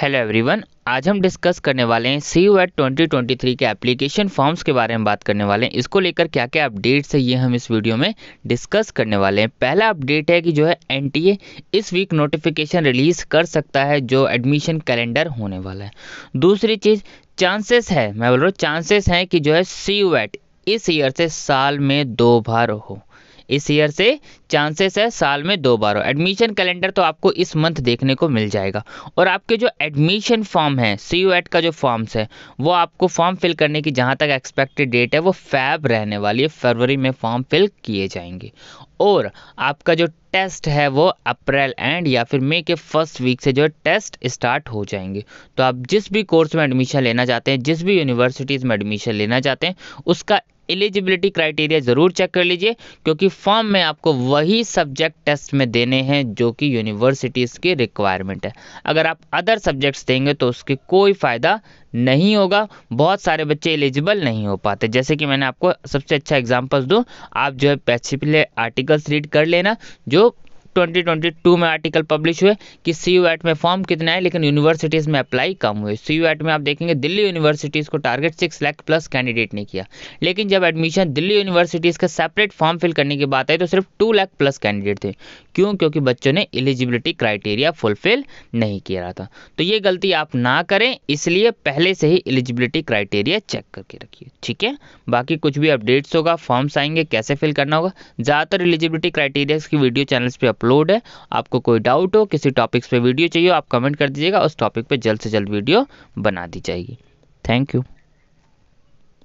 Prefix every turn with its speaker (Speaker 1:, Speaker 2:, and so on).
Speaker 1: hello everyone आज हम discuss करने वाले हैं सी यू एट ट्वेंटी के एप्लीकेशन फॉर्म्स के बारे में बात करने वाले हैं इसको लेकर क्या क्या अपडेट्स है ये हम इस वीडियो में डिस्कस करने वाले हैं पहला अपडेट है कि जो है एन इस वीक नोटिफिकेशन रिलीज कर सकता है जो एडमिशन कैलेंडर होने वाला है दूसरी चीज़ चांसेस है मैं बोल रहा हूँ चांसेस हैं कि जो है सी इस ईयर से साल में दो बार हो इस ईयर से चांसेस है साल में दो बार हो एडमिशन कैलेंडर तो आपको इस मंथ देखने को मिल जाएगा और आपके जो एडमिशन फॉर्म है सी यू एट का जो फॉर्म्स है वो आपको फॉर्म फिल करने की जहाँ तक एक्सपेक्टेड डेट है वो फैब रहने वाली है फरवरी में फॉर्म फिल किए जाएंगे और आपका जो टेस्ट है वो अप्रैल एंड या फिर मई के फर्स्ट वीक से जो है टेस्ट स्टार्ट हो जाएंगे तो आप जिस भी कोर्स में एडमिशन लेना चाहते हैं जिस भी यूनिवर्सिटीज़ में एडमिशन लेना चाहते हैं उसका एलिजिबिलिटी क्राइटेरिया ज़रूर चेक कर लीजिए क्योंकि फॉर्म में आपको वही सब्जेक्ट टेस्ट में देने हैं जो कि यूनिवर्सिटीज़ की रिक्वायरमेंट है अगर आप अदर सब्जेक्ट्स देंगे तो उसके कोई फ़ायदा नहीं होगा बहुत सारे बच्चे एलिजिबल नहीं हो पाते जैसे कि मैंने आपको सबसे अच्छा एग्जाम्पल्स दूँ आप जो है पिछले आर्टिकल्स रीड कर लेना जो 2022 में आर्टिकल पब्लिश हुए कि सी यू एट में फॉर्म कितना है लेकिन यूनिवर्सिटीज़ में अप्लाई कम हुए सी यू एट में आप देखेंगे दिल्ली यूनिवर्सिटीज़ को target six lakh plus candidate ने किया लेकिन जब एडमिशन दिल्ली यूनिवर्सिटीज़ का सेपरेट फॉर्म फिल करने की बात आई तो सिर्फ टू लाख प्लस कैंडिडेट थे क्यों क्योंकि बच्चों ने एलिजिबिलिटी क्राइटेरिया फुलफिल नहीं किया था तो ये गलती आप ना करें इसलिए पहले से ही एलिजिबिलिटी क्राइटेरिया चेक करके रखिए ठीक है बाकी कुछ भी अपडेट्स होगा फॉर्म्स आएंगे कैसे फिल करना होगा ज़्यादातर एलिजिबिलिटी क्राइटेरिया की वीडियो चैनल्स पर अपलोड है आपको कोई डाउट हो किसी टॉपिक्स पे वीडियो चाहिए आप कमेंट कर दीजिएगा उस टॉपिक पे जल्द से जल्द वीडियो बना दी जाएगी थैंक यू